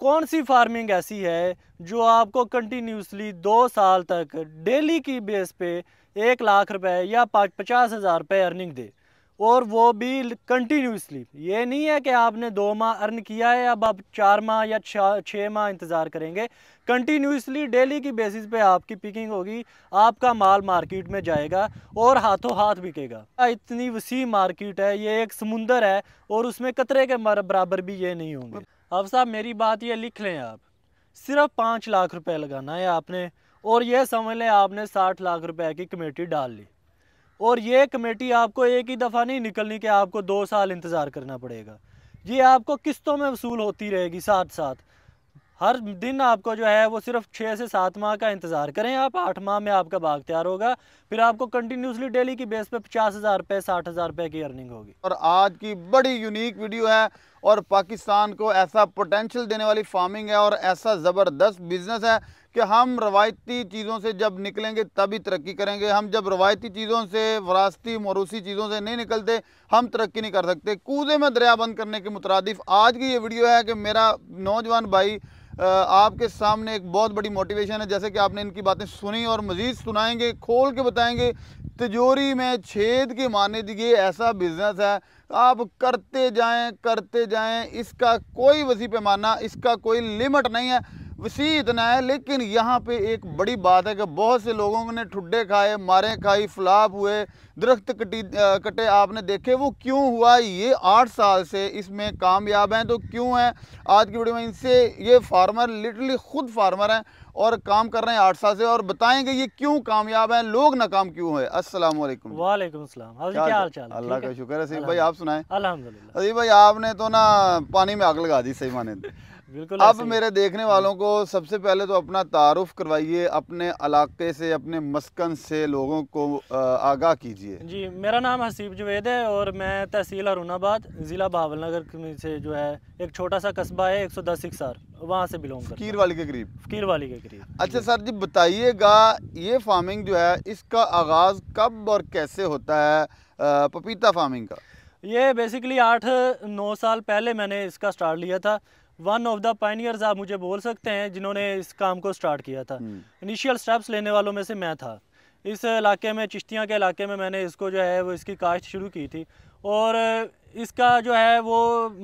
कौन सी फार्मिंग ऐसी है जो आपको कंटिन्यूसली दो साल तक डेली की बेस पे एक लाख रुपए या पाँच पचास हज़ार रुपये अर्निंग दे और वो भी कंटिन्यूसली ये नहीं है कि आपने दो माह अर्न किया है अब आप चार माह या छः माह इंतज़ार करेंगे कंटिन्यूसली डेली की बेसिस पे आपकी पिकिंग होगी आपका माल मार्केट में जाएगा और हाथों हाथ बिकेगा इतनी वसी मार्केट है ये एक समुंदर है और उसमें कतरे के बराबर भी ये नहीं होंगे अब साहब मेरी बात ये लिख लें आप सिर्फ पाँच लाख रुपए लगाना है आपने और ये समझ लें आपने साठ लाख रुपए की कमेटी डाल ली और ये कमेटी आपको एक ही दफ़ा नहीं निकलनी कि आपको दो साल इंतज़ार करना पड़ेगा ये आपको किस्तों में वसूल होती रहेगी साथ साथ हर दिन आपको जो है वो सिर्फ छः से सात माह का इंतज़ार करें आप आठ माह में आपका बाग तैयार होगा फिर आपको कंटिन्यूसली डेली की बेस पे पचास हज़ार रुपये साठ हज़ार रुपये की अर्निंग होगी और आज की बड़ी यूनिक वीडियो है और पाकिस्तान को ऐसा पोटेंशियल देने वाली फार्मिंग है और ऐसा ज़बरदस्त बिजनेस है कि हम रवायती चीज़ों से जब निकलेंगे तभी तरक्की करेंगे हम जब रवायती चीज़ों से वरासती मरूसी चीज़ों से नहीं निकलते हम तरक्की नहीं कर सकते कूदे में दरिया बंद करने के मुतरद आज की ये वीडियो है कि मेरा नौजवान भाई आपके सामने एक बहुत बड़ी मोटिवेशन है जैसे कि आपने इनकी बातें सुनी और मज़ीद सुनाएंगे खोल के बताएंगे तिजोरी में छेद के माने दिए ऐसा बिज़नेस है आप करते जाएं करते जाएं इसका कोई वसी पैमाना इसका कोई लिमिट नहीं है वसी इतना है लेकिन यहाँ पे एक बड़ी बात है कि बहुत से लोगों ने ठुड्डे खाए मारे खाई फ्लाप हुए दरख्त कटी कटे आपने देखे वो क्यों हुआ ये आठ साल से इसमें कामयाब हैं तो क्यों हैं आज की वीडियो में इनसे ये फार्मर लिटरली ख़ुद फार्मर हैं और काम कर रहे हैं आठ साल से और बताएंगे ये क्यों कामयाब हैं लोग नाकाम क्यों है अस्सलाम वालेकुम वालेकुम अल्लाह का शुक्र है सही भाई आप सुनाएं अलहमद सही भाई आपने तो ना पानी में आग लगा दी सही माने बिल्कुल अब मेरे देखने वालों को सबसे पहले तो अपना तारुफ करवाइए अपने इलाके से अपने मस्कन से लोगों को आगाह कीजिए जी मेरा नाम हसीब जुवेद है और मैं तहसील अरुणाबाद ज़िला नगर से जो है एक छोटा सा कस्बा है एक सौ दस इकसार वहाँ से बिलोंग फकीर वाली के करीब फकीर वाली के करीब अच्छा सर जी बताइएगा ये फार्मिंग जो है इसका आगाज़ कब और कैसे होता है पपीता फार्मिंग का ये बेसिकली आठ नौ साल पहले मैंने इसका स्टार्ट लिया था वन ऑफ द पाइनियर्स आप मुझे बोल सकते हैं जिन्होंने इस काम को स्टार्ट किया था इनिशियल हम्म। स्टेप्स लेने वालों में से मैं था इस इलाके में चिश्तियाँ के इलाके में मैंने इसको जो है वो इसकी काश्त शुरू की थी और इसका जो है वो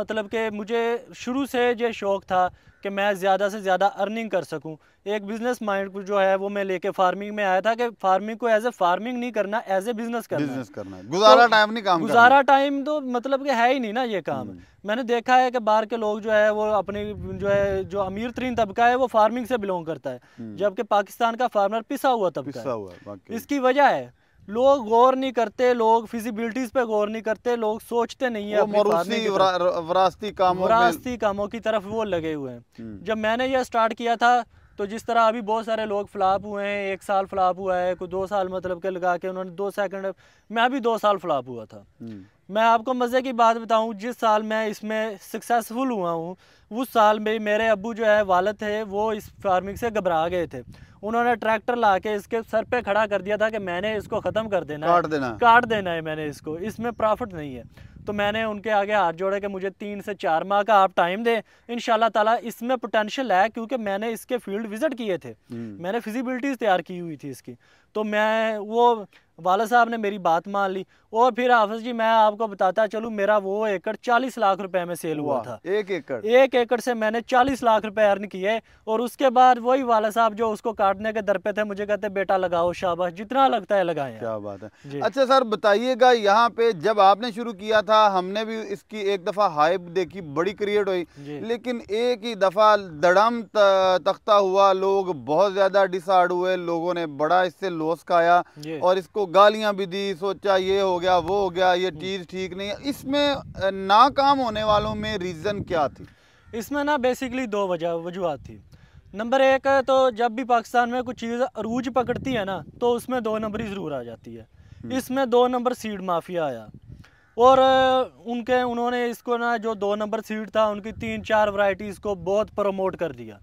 मतलब कि मुझे शुरू से ये शौक़ था कि मैं ज़्यादा से ज़्यादा अर्निंग कर सकूं एक बिजनेस माइंड को जो है वो मैं लेके फार्मिंग में आया था कि फार्मिंग को एज ए फार्मिंग नहीं करना एज ए बिजनेस करना बिजनेस करना है गुजारा टाइम तो नहीं काम गुजारा टाइम तो मतलब कि है ही नहीं ना ये काम हम्म। मैंने देखा है कि बाहर के लोग जो है वो अपने जो है जो अमीर तरीन तबका है वो फार्मिंग से बिलोंग करता है हम्म। जबकि पाकिस्तान का फार्मर पिसा हुआ तबका हुआ इसकी वजह है लोग गौर नहीं करते लोग फिजिबिलिटीज पे गौर नहीं करते लोग सोचते नहीं है वरासती कामों वरासती कामों की तरफ वो लगे हुए हैं हम्म। जब मैंने ये स्टार्ट किया था तो जिस तरह अभी बहुत सारे लोग फ्लाप हुए हैं एक साल फ्लाप हुआ है कोई दो साल मतलब के लगा के उन्होंने दो सेकंड मैं अभी दो साल फ्लाप हुआ था हम्म। मैं आपको मज़े की बात बताऊं जिस साल मैं इसमें सक्सेसफुल हुआ हूँ उस साल में मेरे अबू जो है वालद थे वो इस फार्मिंग से घबरा गए थे उन्होंने ट्रैक्टर ला के इसके सर पे खड़ा कर दिया था कि मैंने इसको ख़त्म कर देना काट देना काट देना है मैंने इसको इसमें प्रॉफिट नहीं है तो मैंने उनके आगे हाथ जोड़ा कि मुझे तीन से चार माह का आप टाइम दें इन ताला इसमें पोटेंशियल है क्योंकि मैंने इसके फील्ड विजिट किए थे हम्म। मैंने फिजिबिलिटीज़ तैयार की हुई थी इसकी तो मैं वो वाला साहब ने मेरी बात मान ली और फिर हाफिज जी मैं आपको बताता चलू मेरा वो एकड़ चालीस लाख रुपए में सेल हुआ था एक एकड़ एक एकड़ से मैंने चालीस लाख रुपए अर्न किए और उसके बाद वही वाला साहब जो उसको काटने के दर पे थे मुझे कहते बेटा लगाओ शाबाश जितना लगता है लगाए क्या बात है अच्छा सर बताइएगा यहाँ पे जब आपने शुरू किया था हमने भी इसकी एक दफ़ा हाइप देखी बड़ी क्रिएट हुई लेकिन एक ही दफ़ा दड़म तख्ता हुआ लोग बहुत ज़्यादा डिसार्ड हुए लोगों ने बड़ा इससे लोस खाया और इसको गालियां भी दी सोचा ये हो गया वो हो गया ये हम्म। चीज़ ठीक नहीं इसमें नाकाम होने वालों में रीज़न क्या थी इसमें ना बेसिकली दो वजह वजूहत थी नंबर एक तो जब भी पाकिस्तान में कुछ चीज़ अरूज पकड़ती है ना तो उसमें दो नंबरी ज़रूर आ जाती है हम्म। इसमें दो नंबर सीड माफिया आया और उनके उन्होंने इसको ना जो दो नंबर सीड था उनकी तीन चार वैरायटी इसको बहुत प्रमोट कर दिया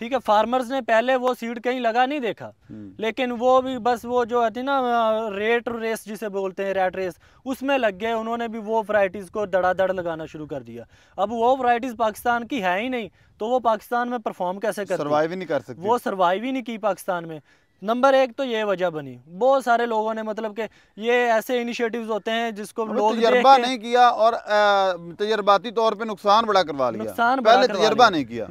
ठीक है फार्मर्स ने पहले वो सीड कहीं लगा नहीं देखा हम्म। लेकिन वो भी बस वो जो है ना रेट रेस जिसे बोलते हैं रेट रेस उसमें लग गए उन्होंने भी वो वराइटीज़ को दड़ाधड़ लगाना शुरू कर दिया अब वो वराइटीज़ पाकिस्तान की है ही नहीं तो वो पाकिस्तान में परफॉर्म कैसे कर सर्वाइव ही नहीं कर सकते वो सर्वाइव ही नहीं की पाकिस्तान में नंबर एक तो ये वजह बनी बहुत सारे लोगों ने मतलब के ये ऐसे इनिशिएटिव्स होते हैं जिसको लोग तजर्बा नहीं किया और तजर्बाती तौर पे नुकसान बड़ा करवा लिया नुकसान पहले तजर्बा नहीं किया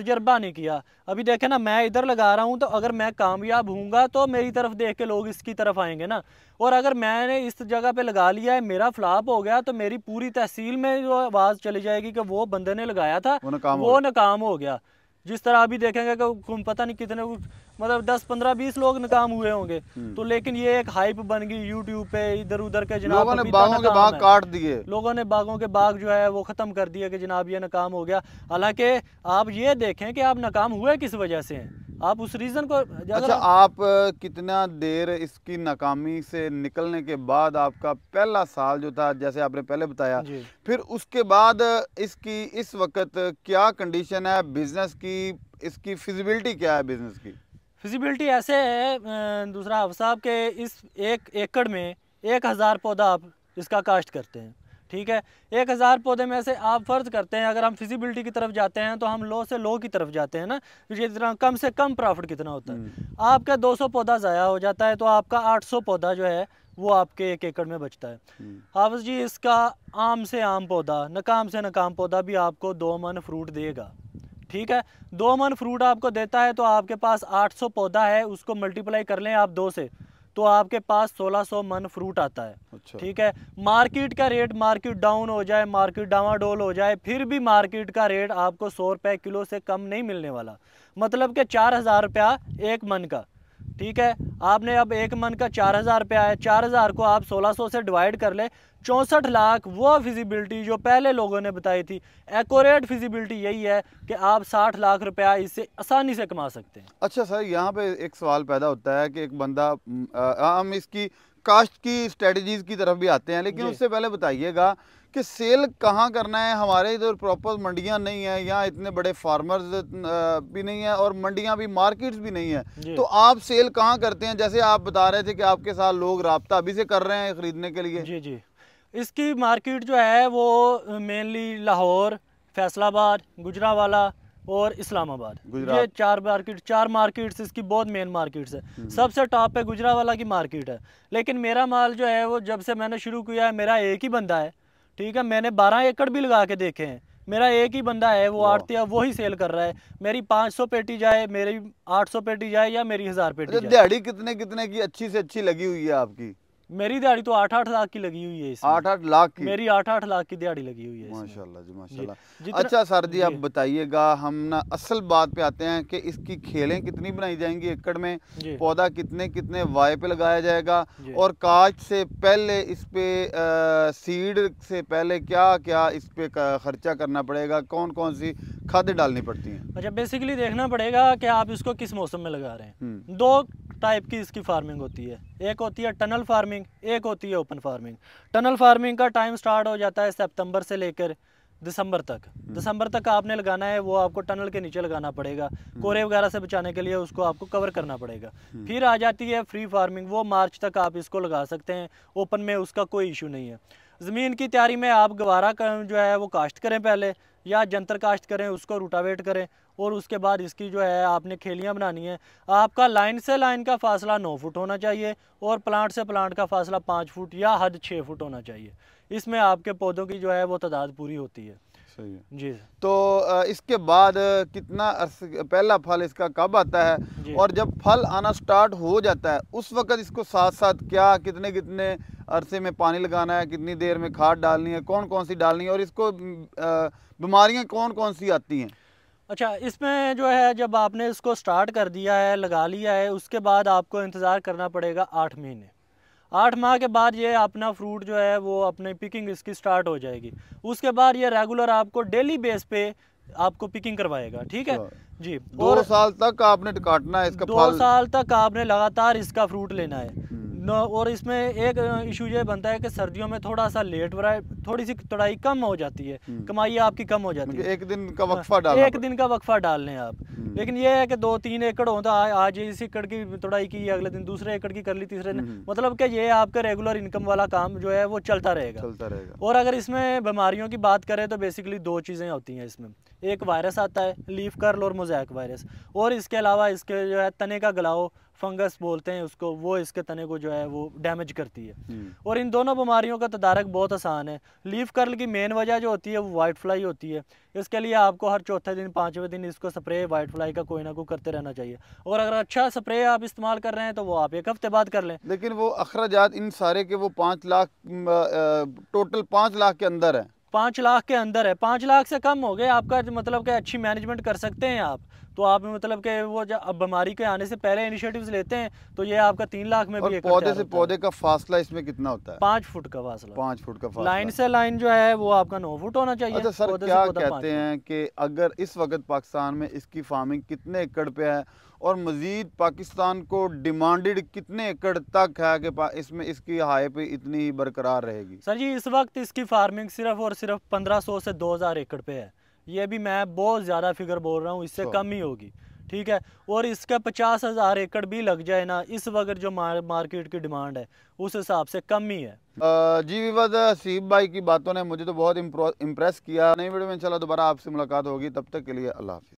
तजर्बा नहीं किया अभी देखे ना मैं इधर लगा रहा हूँ तो अगर मैं कामयाब हूँगा तो मेरी तरफ देख के लोग इसकी तरफ आएंगे ना और अगर मैंने इस जगह पे लगा लिया है मेरा फ्लाप हो गया तो मेरी पूरी तहसील में जो आवाज़ चली जाएगी कि वो बंदे ने लगाया था वो नाकाम हो गया जिस तरह अभी देखेंगे कि पता नहीं कितने मतलब 10 15 20 लोग नाकाम हुए होंगे हम्म। तो लेकिन ये एक हाइप बन गई यूट्यूब पे इधर उधर के जनाब लोगों ने बागों के बाग काट दिए लोगों ने बागों के बाग जो है वो खत्म कर दिए कि जनाब ये नाकाम हो गया हालांकि आप ये देखें कि आप नाकाम हुए किस वजह से हैं आप उस रीज़न को अच्छा आप, कितना देर इसकी नाकामी से निकलने के बाद आपका पहला साल जो था जैसे आपने पहले बताया फिर उसके बाद इसकी इस वक्त क्या कंडीशन है बिजनेस की इसकी फिजिबिलिटी क्या है बिजनेस की फिजिबिलिटी ऐसे है दूसरा आप साहब के इस एक एकड़ में एक हज़ार पौधा आप इसका कास्ट करते हैं ठीक है एक हज़ार पौधे में से आप फ़र्ज़ करते हैं अगर हम फिजिबिलिटी की तरफ जाते हैं तो हम लो से लो की तरफ जाते हैं ना जितना कम से कम प्रॉफिट कितना होता है हम्म। आपका 200 पौधा ज़ाया हो जाता है तो आपका 800 पौधा जो है वो आपके एक एकड़ में बचता है हम्म। हाफज जी इसका आम से आम पौधा नकाम से नकाम पौधा भी आपको दो मन फ्रूट देगा ठीक है दो मन फ्रूट आपको देता है तो आपके पास सौ पौधा है उसको मल्टीप्लाई कर लें आप दो से तो आपके पास 1600 मन फ्रूट आता है अच्छा। ठीक है मार्केट का रेट मार्केट डाउन हो जाए मार्केट डावाडोल हो जाए फिर भी मार्केट का रेट आपको सौ रुपये किलो से कम नहीं मिलने वाला मतलब कि चार हज़ार रुपया एक मन का ठीक है आपने अब एक मन का चार हज़ार रुपया है चार हज़ार को आप सोलह से डिवाइड कर ले चौंसठ लाख वह फिजिबिलिटी जो पहले लोगों ने बताई थी एकोरेट फिजिबिलिटी यही है कि आप साठ लाख रुपया इससे आसानी से कमा सकते हैं अच्छा सर यहाँ पे एक सवाल पैदा होता है कि एक बंदा हम इसकी कास्ट की स्ट्रेटजीज की तरफ भी आते हैं लेकिन उससे पहले बताइएगा कि सेल कहाँ करना है हमारे इधर प्रॉपर मंडियाँ नहीं है यहाँ इतने बड़े फार्मर्स भी नहीं है और मंडियाँ भी मार्केट्स भी नहीं है तो आप सेल कहाँ करते हैं जैसे आप बता रहे थे कि आपके साथ लोग रबता अभी से कर रहे हैं खरीदने के लिए जी जी इसकी मार्केट जो है वो मेनली लाहौर फैसलाबाद गुजरावाला और इस्लामाबाद ये चार मार्केट चार मार्केट्स इसकी बहुत मेन मार्केट्स है सबसे टॉप है गुजरावाला की मार्केट है लेकिन मेरा माल जो है वो जब से मैंने शुरू किया है मेरा एक ही बंदा है ठीक है मैंने बारह एकड़ भी लगा के देखे हैं मेरा एक ही बंदा है वो आठ तीन वो ही सेल कर रहा है मेरी 500 पेटी जाए मेरी 800 पेटी जाए या मेरी हजार पेटी दिहाड़ी कितने कितने की अच्छी से अच्छी लगी हुई है आपकी मेरी दिहाड़ी तो आठ आठ लाख की लगी हुई है आठ आठ लाख की मेरी आठ आठ लाख की दिहाड़ी लगी हुई है माशाल्लाह जी माशाल्लाह अच्छा सर जी आप बताइएगा हम ना असल बात पे आते हैं कि इसकी खेलें कितनी बनाई जाएंगी एकड़ में पौधा कितने कितने वाय पे लगाया जाएगा और काज से पहले इस पे आ, सीड से पहले क्या क्या इस पे खर्चा करना पड़ेगा कौन कौन सी खाद डालनी पड़ती है अच्छा बेसिकली देखना पड़ेगा की आप इसको किस मौसम में लगा रहे हैं हम्म। दो टाइप की इसकी फार्मिंग होती है एक होती है टनल फार्मिंग एक होती है ओपन फार्मिंग टनल फार्मिंग का टाइम स्टार्ट हो जाता है सितंबर से लेकर दिसंबर तक दिसंबर हम्म। तक आपने लगाना है वो आपको टनल के नीचे लगाना पड़ेगा हम्म। कोरे वगैरह से बचाने के लिए उसको आपको कवर करना पड़ेगा हम्म। फिर आ जाती है फ्री फार्मिंग वो मार्च तक आप इसको लगा सकते हैं ओपन में उसका कोई इशू नहीं है ज़मीन की तैयारी में आप गवारा कर, जो है वो काश्त करें पहले या जंतर काश्त करें उसको रूटावेट करें और उसके बाद इसकी जो है आपने खेलियाँ बनानी है आपका लाइन से लाइन का फासला नौ फुट होना चाहिए और प्लांट से प्लांट का फासला पाँच फुट या हद छः फुट होना चाहिए इसमें आपके पौधों की जो है वो तादाद पूरी होती है सही है जी तो इसके बाद कितना पहला फल इसका कब आता है और जब फल आना स्टार्ट हो जाता है उस वक्त इसको साथ साथ क्या कितने कितने अरसे में पानी लगाना है कितनी देर में खाद डालनी है कौन कौन सी डालनी है और इसको बीमारियाँ कौन कौन सी आती हैं अच्छा इसमें जो है जब आपने इसको स्टार्ट कर दिया है लगा लिया है उसके बाद आपको इंतज़ार करना पड़ेगा आठ महीने आठ माह के बाद ये अपना फ्रूट जो है वो अपने पिकिंग इसकी स्टार्ट हो जाएगी उसके बाद ये रेगुलर आपको डेली बेस पे आपको पिकिंग करवाएगा ठीक है हाँ। जी दो और साल तक आपने काटना है इसका दो साल तक आपने लगातार इसका फ्रूट लेना है और इसमें एक इशू ये बनता है कि सर्दियों में थोड़ा सा लेट हो रहा है थोड़ी सी तड़ाई कम हो जाती है हम्म। कमाई आपकी कम हो जाती मतलब है एक दिन का वक्फा हाँ, डाल एक दिन का वक्फा डाल लें आप हम्म। लेकिन ये है कि दो तीन एकड़ होता तो है आज इस एकड़ की तोड़ाई की अगले दिन दूसरे एकड़ की कर ली तीसरे दिन हम्म। मतलब कि ये आपका रेगुलर इनकम वाला काम जो है वो चलता रहेगा चलता रहेगा और अगर इसमें बीमारियों की बात करें तो बेसिकली दो चीज़ें होती हैं इसमें एक वायरस आता है लीफ कर्ल और मोजैक वायरस और इसके अलावा इसके जो है तने का गलाओ फंगस बोलते हैं उसको वो इसके तने को जो है वो डैमेज करती है हम्म। और इन दोनों बीमारियों का तदारक बहुत आसान है लीफ कर्ल की मेन वजह जो होती है वो वाइट फ्लाई होती है इसके लिए आपको हर चौथे दिन पाँचवें दिन इसको स्प्रे वाइट फ्लाई का कोई ना कोई करते रहना चाहिए और अगर अच्छा स्प्रे आप इस्तेमाल कर रहे हैं तो वो आप एक हफ्ते बाद कर लें लेकिन वो अखराज इन सारे के वो पाँच लाख टोटल पाँच लाख के अंदर है पाँच लाख के अंदर है पाँच लाख से कम हो गए आपका तो मतलब कि अच्छी मैनेजमेंट कर सकते हैं आप तो आप मतलब के वो अब बीमारी के आने से पहले इनिशिएटिव्स लेते हैं तो ये आपका तीन लाख में भी पौधे से पौधे का फासला इसमें कितना होता है पाँच फुट का फासला पाँच फुट का फासला लाइन से लाइन जो है वो आपका नौ फुट होना चाहिए अच्छा सर क्या कहते हैं कि अगर इस वक्त पाकिस्तान में इसकी फार्मिंग कितने एकड़ पे है और मज़ीद पाकिस्तान को डिमांडेड कितने एकड़ तक है कि इसमें इसकी हाई पे इतनी ही बरकरार रहेगी सर जी इस वक्त इसकी फार्मिंग सिर्फ और सिर्फ 1500 से 2000 एकड़ पे है ये भी मैं बहुत ज़्यादा फिगर बोल रहा हूँ इससे अच्छा। कम ही होगी ठीक है और इसका पचास हज़ार एकड़ भी लग जाए ना इस वक्त जो मार्केट की डिमांड है उस हिसाब से कम ही है आ, जी विवाद सीब भाई की बातों ने मुझे तो बहुत इम्प्रेस किया नई वीडियो में चला दोबारा आपसे मुलाकात होगी तब तक के लिए अल्लाह हाफि